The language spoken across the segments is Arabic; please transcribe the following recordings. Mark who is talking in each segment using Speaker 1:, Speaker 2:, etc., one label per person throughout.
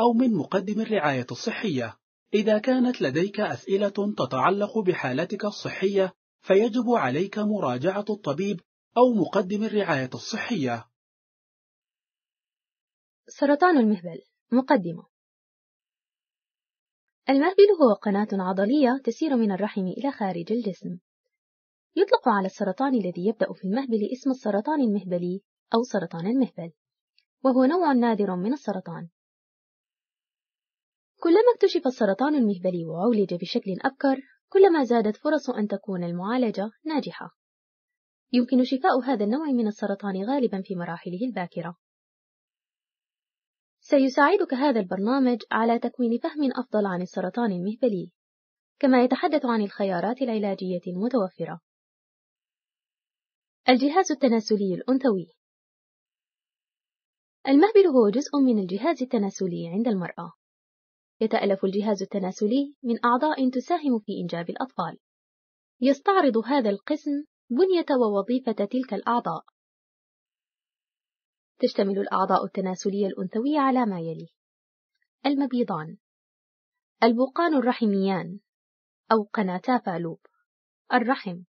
Speaker 1: أو من مقدم الرعاية الصحية. إذا كانت لديك أسئلة تتعلق بحالتك الصحية، فيجب عليك مراجعة الطبيب أو مقدم الرعاية الصحية.
Speaker 2: سرطان المهبل مقدمة المهبل هو قناة عضلية تسير من الرحم إلى خارج الجسم. يطلق على السرطان الذي يبدأ في المهبل اسم السرطان المهبلي أو سرطان المهبل، وهو نوع نادر من السرطان كلما اكتشف السرطان المهبلي وعولج بشكل أبكر كلما زادت فرص أن تكون المعالجة ناجحة يمكن شفاء هذا النوع من السرطان غالبا في مراحله الباكرة سيساعدك هذا البرنامج على تكوين فهم أفضل عن السرطان المهبلي كما يتحدث عن الخيارات العلاجية المتوفرة الجهاز التناسلي الأنثوي المهبل هو جزء من الجهاز التناسلي عند المرأة يتألف الجهاز التناسلي من أعضاء تساهم في إنجاب الأطفال. يستعرض هذا القسم بنية ووظيفة تلك الأعضاء. تشتمل الأعضاء التناسلية الأنثوية على ما يلي: المبيضان، البقان الرحميان أو قناتا فالوب، الرحم،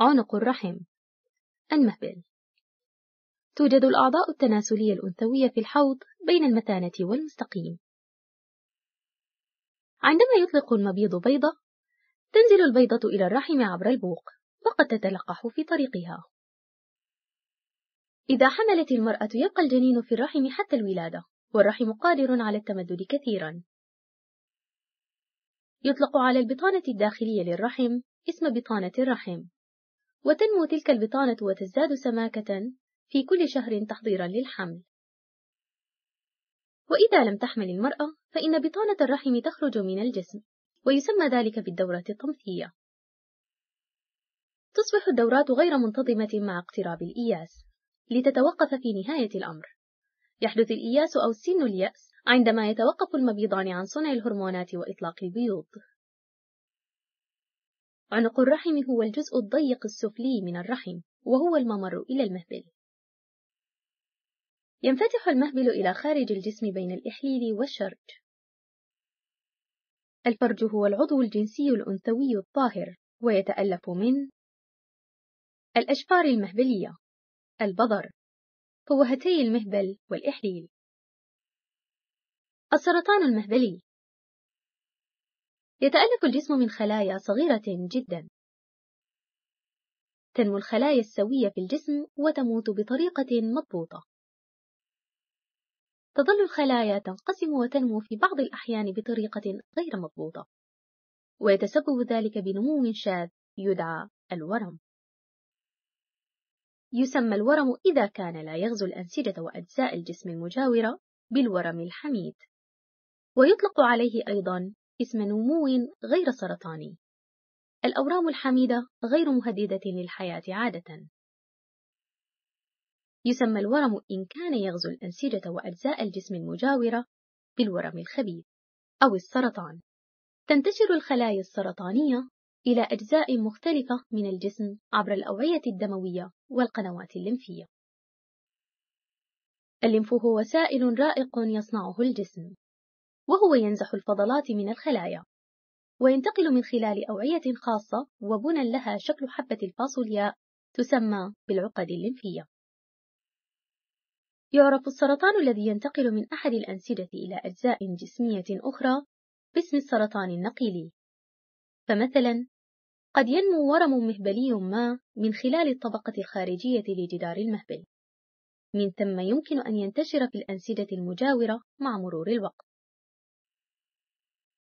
Speaker 2: عنق الرحم، المهبل. توجد الأعضاء التناسلية الأنثوية في الحوض بين المثانة والمستقيم. عندما يطلق المبيض بيضة، تنزل البيضة إلى الرحم عبر البوق، وقد تتلقح في طريقها. إذا حملت المرأة يبقى الجنين في الرحم حتى الولادة، والرحم قادر على التمدد كثيرا. يطلق على البطانة الداخلية للرحم اسم بطانة الرحم، وتنمو تلك البطانة وتزداد سماكة في كل شهر تحضيرا للحمل. وإذا لم تحمل المرأة فإن بطانة الرحم تخرج من الجسم ويسمى ذلك بالدورة الطمثية تصبح الدورات غير منتظمة مع اقتراب الإياس لتتوقف في نهاية الأمر يحدث الإياس أو سن اليأس عندما يتوقف المبيضان عن صنع الهرمونات وإطلاق البيوض عنق الرحم هو الجزء الضيق السفلي من الرحم وهو الممر إلى المهبل ينفتح المهبل إلى خارج الجسم بين الإحليل والشرج الفرج هو العضو الجنسي الأنثوي الطاهر ويتألف من الأشفار المهبلية البظر، فوهتي المهبل والإحليل السرطان المهبلي يتألف الجسم من خلايا صغيرة جدا تنمو الخلايا السوية في الجسم وتموت بطريقة مضبوطة تظل الخلايا تنقسم وتنمو في بعض الأحيان بطريقة غير مضبوطة ويتسبب ذلك بنمو شاذ يدعى الورم يسمى الورم إذا كان لا يغزو الأنسجة وأجزاء الجسم المجاورة بالورم الحميد ويطلق عليه أيضا اسم نمو غير سرطاني الأورام الحميدة غير مهددة للحياة عادة يسمى الورم إن كان يغزو الأنسجة وأجزاء الجسم المجاورة بالورم الخبيث أو السرطان تنتشر الخلايا السرطانية إلى أجزاء مختلفة من الجسم عبر الأوعية الدموية والقنوات الليمفية الليمف هو سائل رائق يصنعه الجسم وهو ينزح الفضلات من الخلايا وينتقل من خلال أوعية خاصة وبنى لها شكل حبة الفاصولياء تسمى بالعقد الليمفية يعرف السرطان الذي ينتقل من أحد الأنسجة إلى أجزاء جسمية أخرى باسم السرطان النقيلي فمثلا قد ينمو ورم مهبلي ما من خلال الطبقة الخارجية لجدار المهبل من ثم يمكن أن ينتشر في الأنسجة المجاورة مع مرور الوقت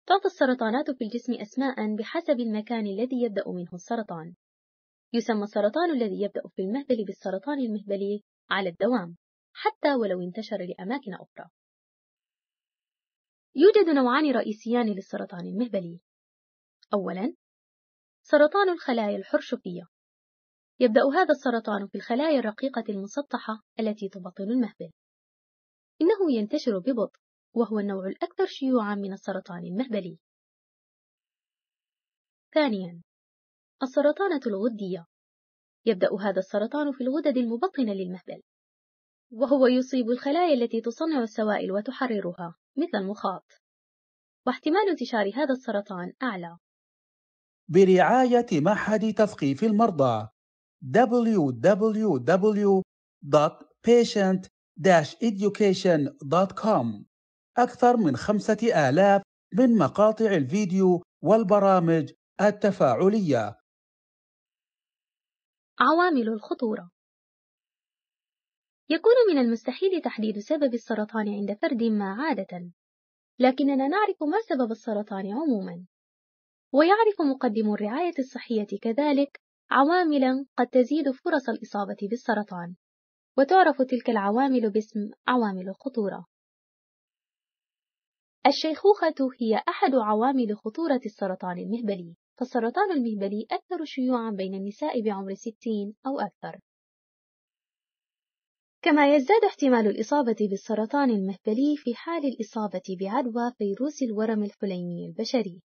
Speaker 2: تعطى السرطانات في الجسم أسماء بحسب المكان الذي يبدأ منه السرطان يسمى السرطان الذي يبدأ في المهبل بالسرطان المهبلي على الدوام حتى ولو انتشر لأماكن أخرى يوجد نوعان رئيسيان للسرطان المهبلي أولا سرطان الخلايا الحرشفية يبدأ هذا السرطان في الخلايا الرقيقة المسطحة التي تبطن المهبل إنه ينتشر ببطء وهو النوع الأكثر شيوعا من السرطان المهبلي ثانيا السرطانة الغدية يبدأ هذا السرطان في الغدد المبطنة للمهبل وهو يصيب الخلايا التي تصنع السوائل وتحررها مثل المخاط واحتمال انتشار هذا السرطان أعلى
Speaker 1: برعاية معهد تثقيف المرضى www.patient-education.com أكثر من خمسة آلاف من مقاطع الفيديو والبرامج التفاعلية
Speaker 2: عوامل الخطورة يكون من المستحيل تحديد سبب السرطان عند فرد ما عادة، لكننا نعرف ما سبب السرطان عمومًا، ويعرف مقدم الرعاية الصحية كذلك عواملًا قد تزيد فرص الإصابة بالسرطان، وتعرف تلك العوامل باسم عوامل الخطورة. الشيخوخة هي أحد عوامل خطورة السرطان المهبلي، فالسرطان المهبلي أكثر شيوعًا بين النساء بعمر 60 أو أكثر. كما يزداد احتمال الإصابة بالسرطان المهبلي في حال الإصابة بعدوى فيروس الورم الحليمي البشري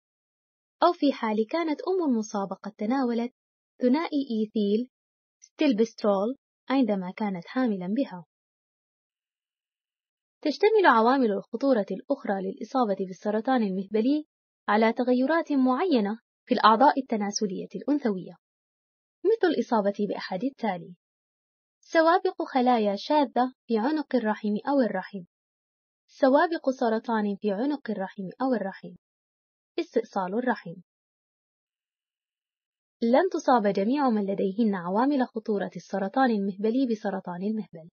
Speaker 2: أو في حال كانت أم المصابة قد تناولت ثنائي إيثيل ستيلبسترول عندما كانت حاملا بها تشتمل عوامل الخطورة الأخرى للإصابة بالسرطان المهبلي على تغيرات معينة في الأعضاء التناسلية الأنثوية مثل الإصابة بأحد التالي سوابق خلايا شاذة في عنق الرحم أو الرحم سوابق سرطان في عنق الرحم أو الرحم استئصال الرحم لن تصاب جميع من لديهن عوامل خطورة السرطان المهبلي بسرطان المهبل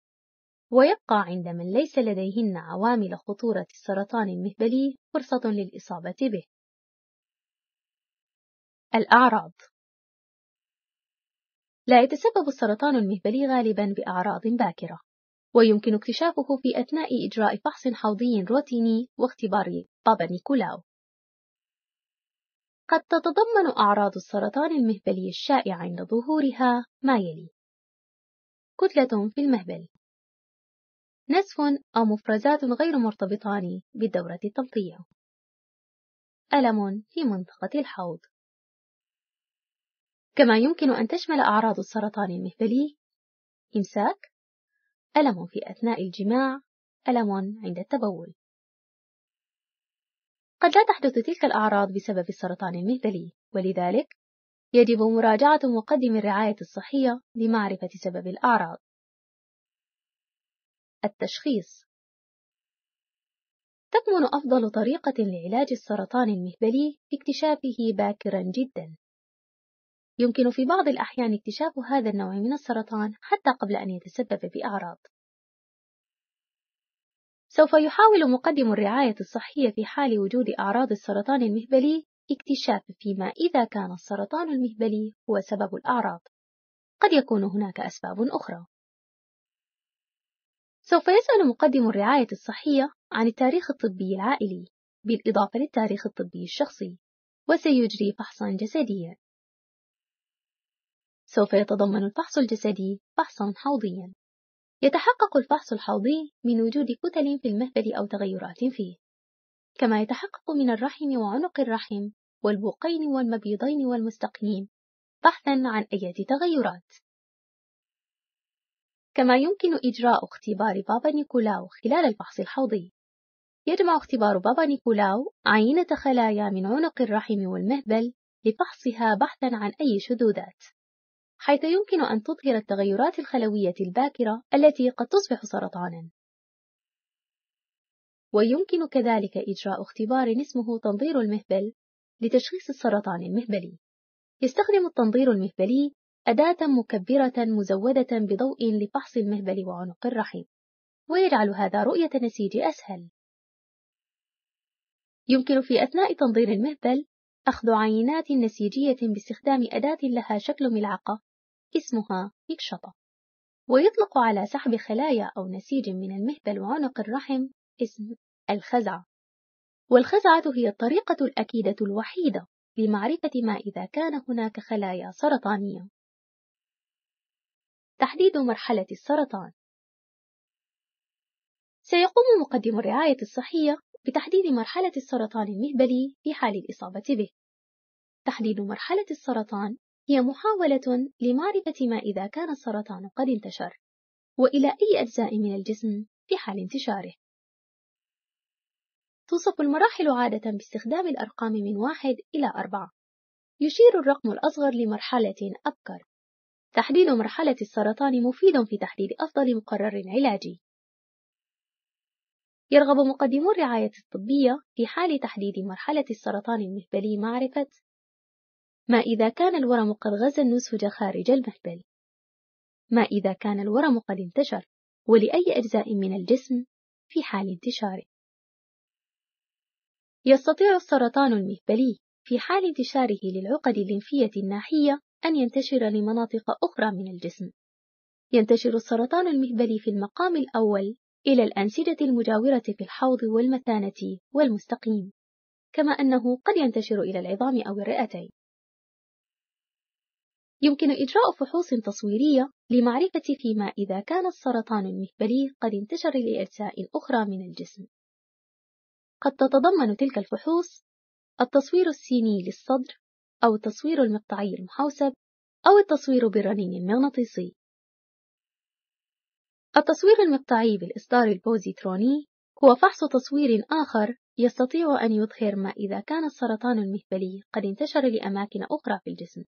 Speaker 2: ويبقى عند من ليس لديهن عوامل خطورة السرطان المهبلي فرصة للإصابة به الأعراض لا يتسبب السرطان المهبلي غالبا بأعراض باكرة ويمكن اكتشافه في أثناء إجراء فحص حوضي روتيني واختبار بابا نيكولاو قد تتضمن أعراض السرطان المهبلي الشائع عند ظهورها ما يلي كتلة في المهبل نزف أو مفرزات غير مرتبطان بالدورة التمطية ألم في منطقة الحوض كما يمكن أن تشمل أعراض السرطان المهبلي إمساك ألم في أثناء الجماع ألم عند التبول قد لا تحدث تلك الأعراض بسبب السرطان المهبلي ولذلك يجب مراجعة مقدم الرعاية الصحية لمعرفة سبب الأعراض التشخيص تكمن أفضل طريقة لعلاج السرطان المهبلي في اكتشافه باكرا جدا يمكن في بعض الأحيان اكتشاف هذا النوع من السرطان حتى قبل أن يتسبب بأعراض. سوف يحاول مقدم الرعاية الصحية في حال وجود أعراض السرطان المهبلي اكتشاف فيما إذا كان السرطان المهبلي هو سبب الأعراض. قد يكون هناك أسباب أخرى. سوف يسأل مقدم الرعاية الصحية عن التاريخ الطبي العائلي بالإضافة للتاريخ الطبي الشخصي وسيجري فحصا جسديا سوف يتضمن الفحص الجسدي فحصا حوضيا يتحقق الفحص الحوضي من وجود كتل في المهبل أو تغيرات فيه كما يتحقق من الرحم وعنق الرحم والبوقين والمبيضين والمستقيم بحثا عن أي تغيرات كما يمكن إجراء اختبار بابا نيكولاو خلال الفحص الحوضي يجمع اختبار بابا نيكولاو عينة خلايا من عنق الرحم والمهبل لفحصها بحثا عن أي شذوذات حيث يمكن أن تظهر التغيرات الخلوية الباكرة التي قد تصبح سرطانًا. ويمكن كذلك إجراء اختبار اسمه تنظير المهبل لتشخيص السرطان المهبلي. يستخدم التنظير المهبلي أداة مكبرة مزودة بضوء لفحص المهبل وعنق الرحم، ويجعل هذا رؤية النسيج أسهل. يمكن في أثناء تنظير المهبل أخذ عينات نسيجية باستخدام أداة لها شكل ملعقة اسمها مكشطة ويطلق على سحب خلايا أو نسيج من المهبل وعنق الرحم اسم الخزعة والخزعة هي الطريقة الأكيدة الوحيدة لمعرفة ما إذا كان هناك خلايا سرطانية تحديد مرحلة السرطان سيقوم مقدم الرعاية الصحية بتحديد مرحلة السرطان المهبلي في حال الإصابة به تحديد مرحلة السرطان هي محاولة لمعرفة ما إذا كان السرطان قد انتشر وإلى أي أجزاء من الجسم في حال انتشاره توصف المراحل عادة باستخدام الأرقام من واحد إلى أربعة يشير الرقم الأصغر لمرحلة أبكر تحديد مرحلة السرطان مفيد في تحديد أفضل مقرر علاجي يرغب مقدمو الرعاية الطبية في حال تحديد مرحلة السرطان المهبلي معرفة ما إذا كان الورم قد غزا النسج خارج المهبل ما إذا كان الورم قد انتشر ولأي أجزاء من الجسم في حال انتشاره يستطيع السرطان المهبلي في حال انتشاره للعقد الليمفية الناحية أن ينتشر لمناطق أخرى من الجسم ينتشر السرطان المهبلي في المقام الأول إلى الأنسجة المجاورة في الحوض والمثانة والمستقيم كما أنه قد ينتشر إلى العظام أو الرئتين يمكن إجراء فحوص تصويرية لمعرفة فيما إذا كان السرطان المهبلي قد انتشر لأجزاء أخرى من الجسم. قد تتضمن تلك الفحوص التصوير السيني للصدر أو التصوير المقطعي المحوسب أو التصوير بالرنين المغناطيسي. التصوير المقطعي بالإصدار البوزيتروني هو فحص تصوير آخر يستطيع أن يظهر ما إذا كان السرطان المهبلي قد انتشر لأماكن أخرى في الجسم.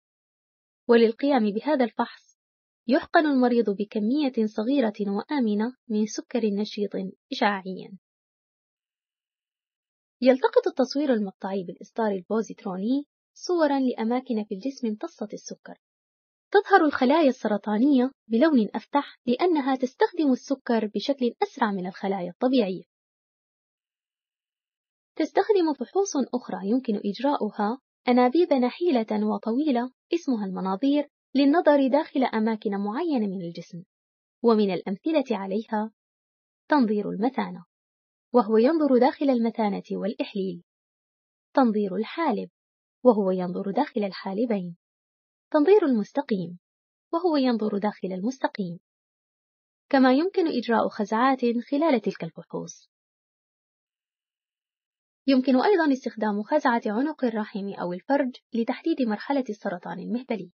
Speaker 2: وللقيام بهذا الفحص يحقن المريض بكمية صغيرة وآمنة من سكر نشيط إشعاعيا يلتقط التصوير المقطعي بالإصدار البوزيتروني صورا لأماكن في الجسم امتصت السكر تظهر الخلايا السرطانية بلون أفتح لأنها تستخدم السكر بشكل أسرع من الخلايا الطبيعية تستخدم فحوص أخرى يمكن إجراؤها أنابيب نحيلة وطويلة اسمها المناظير للنظر داخل أماكن معينة من الجسم ومن الأمثلة عليها تنظير المثانة وهو ينظر داخل المثانة والإحليل تنظير الحالب وهو ينظر داخل الحالبين تنظير المستقيم وهو ينظر داخل المستقيم كما يمكن إجراء خزعات خلال تلك الفحوص يمكن أيضا استخدام خزعة عنق الرحم أو الفرج لتحديد مرحلة السرطان المهبلي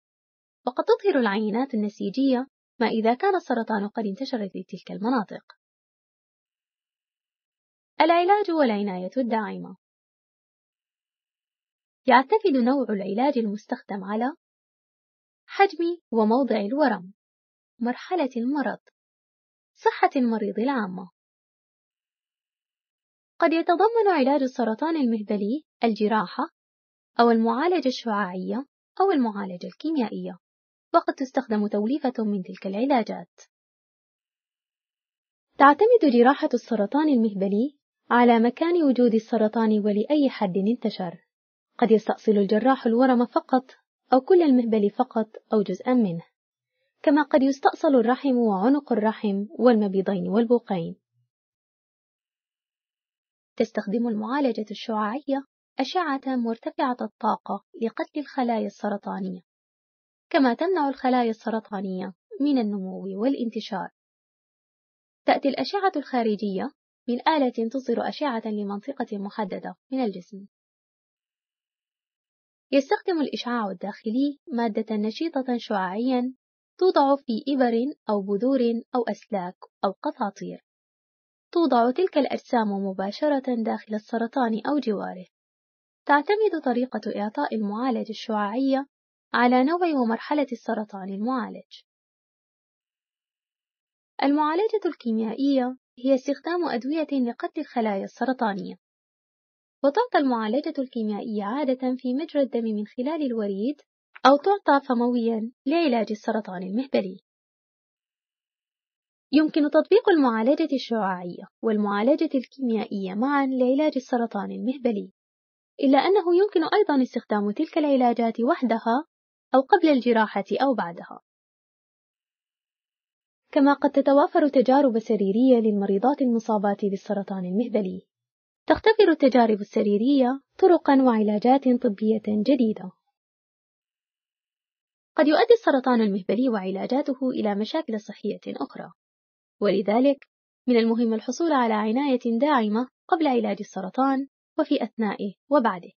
Speaker 2: وقد تظهر العينات النسيجية ما إذا كان السرطان قد انتشر في تلك المناطق العلاج والعناية الداعمة يعتمد نوع العلاج المستخدم على حجم وموضع الورم مرحلة المرض صحة المريض العامة قد يتضمن علاج السرطان المهبلي الجراحة أو المعالجة الشعاعية أو المعالجة الكيميائية وقد تستخدم توليفة من تلك العلاجات تعتمد جراحة السرطان المهبلي على مكان وجود السرطان ولأي حد انتشر قد يستأصل الجراح الورم فقط أو كل المهبل فقط أو جزءا منه كما قد يستأصل الرحم وعنق الرحم والمبيضين والبوقين تستخدم المعالجة الشعاعية أشعة مرتفعة الطاقة لقتل الخلايا السرطانية كما تمنع الخلايا السرطانية من النمو والانتشار تأتي الأشعة الخارجية من آلة تصدر أشعة لمنطقة محددة من الجسم يستخدم الإشعاع الداخلي مادة نشيطة شعاعيا توضع في إبر أو بذور أو أسلاك أو قطاطير توضع تلك الأجسام مباشرة داخل السرطان أو جواره. تعتمد طريقة إعطاء المعالج الشعاعية على نوع ومرحلة السرطان المعالج. المعالجة الكيميائية هي استخدام أدوية لقتل الخلايا السرطانية، وتعطى المعالجة الكيميائية عادة في مجرى الدم من خلال الوريد أو تعطى فمويًا لعلاج السرطان المهبلي. يمكن تطبيق المعالجة الشعاعية والمعالجة الكيميائية معا لعلاج السرطان المهبلي إلا أنه يمكن أيضا استخدام تلك العلاجات وحدها أو قبل الجراحة أو بعدها كما قد تتوافر تجارب سريرية للمريضات المصابات بالسرطان المهبلي تختبر التجارب السريرية طرقا وعلاجات طبية جديدة قد يؤدي السرطان المهبلي وعلاجاته إلى مشاكل صحية أخرى ولذلك من المهم الحصول على عناية داعمة قبل علاج السرطان وفي أثنائه وبعده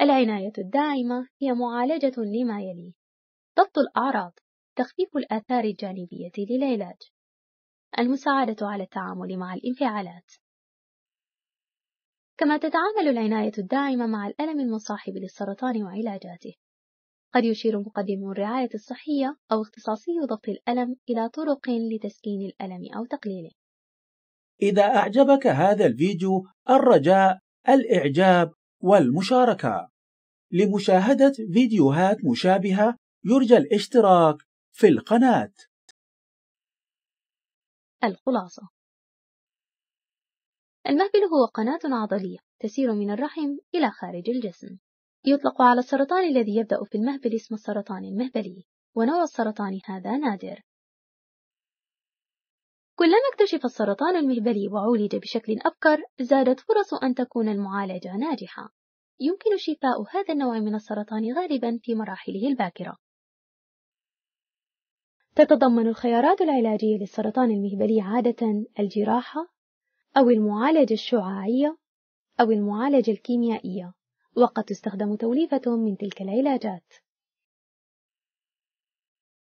Speaker 2: العناية الداعمة هي معالجة لما يلي ضبط الأعراض تخفيف الآثار الجانبية للعلاج المساعدة على التعامل مع الانفعالات كما تتعامل العناية الداعمة مع الألم المصاحب للسرطان وعلاجاته قد يشير مقدمو الرعاية الصحية أو اختصاصي ضبط الألم إلى طرق لتسكين الألم أو تقليله.
Speaker 1: إذا أعجبك هذا الفيديو الرجاء الإعجاب والمشاركة. لمشاهدة فيديوهات مشابهة يرجى الاشتراك في القناة.
Speaker 2: الخلاصة المهبل هو قناة عضلية تسير من الرحم إلى خارج الجسم. يطلق على السرطان الذي يبدأ في المهبل اسم السرطان المهبلي ونوع السرطان هذا نادر كلما اكتشف السرطان المهبلي وعولج بشكل أبكر زادت فرص أن تكون المعالجة ناجحة يمكن شفاء هذا النوع من السرطان غالبا في مراحله الباكرة تتضمن الخيارات العلاجية للسرطان المهبلي عادة الجراحة أو المعالجة الشعاعية أو المعالجة الكيميائية وقد تستخدم توليفة من تلك العلاجات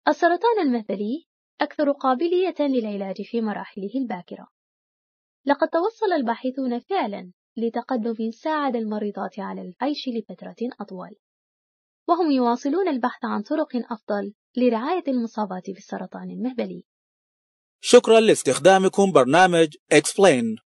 Speaker 2: السرطان المثلي أكثر قابلية للعلاج في مراحله الباكرة لقد توصل الباحثون فعلا لتقدم ساعد المريضات على العيش لفترة أطول وهم يواصلون البحث عن طرق أفضل لرعاية المصابات بالسرطان المهبلي
Speaker 1: شكرا لاستخدامكم برنامج Explain